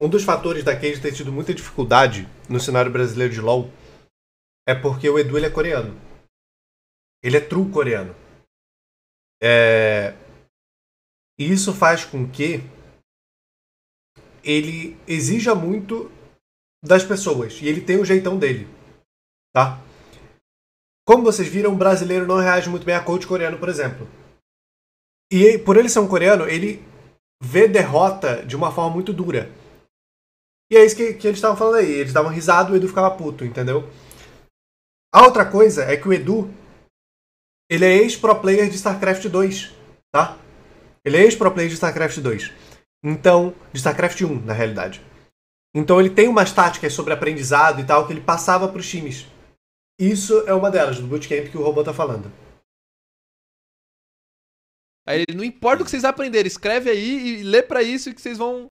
Um dos fatores da Cage ter tido muita dificuldade no cenário brasileiro de LoL é porque o Edu ele é coreano. Ele é true coreano. É... E isso faz com que ele exija muito das pessoas. E ele tem o jeitão dele. Tá? Como vocês viram, o brasileiro não reage muito bem a coach coreano, por exemplo. E por ele ser um coreano, ele vê derrota de uma forma muito dura. E é isso que, que eles estavam falando aí. Eles davam risada, o Edu ficava puto, entendeu? A outra coisa é que o Edu, ele é ex-pro player de StarCraft 2, tá? Ele é ex-pro player de StarCraft 2. Então, de StarCraft 1, na realidade. Então ele tem umas táticas sobre aprendizado e tal que ele passava para os times. Isso é uma delas, do bootcamp que o robô tá falando. Aí ele, não importa o que vocês aprenderem, escreve aí e lê para isso que vocês vão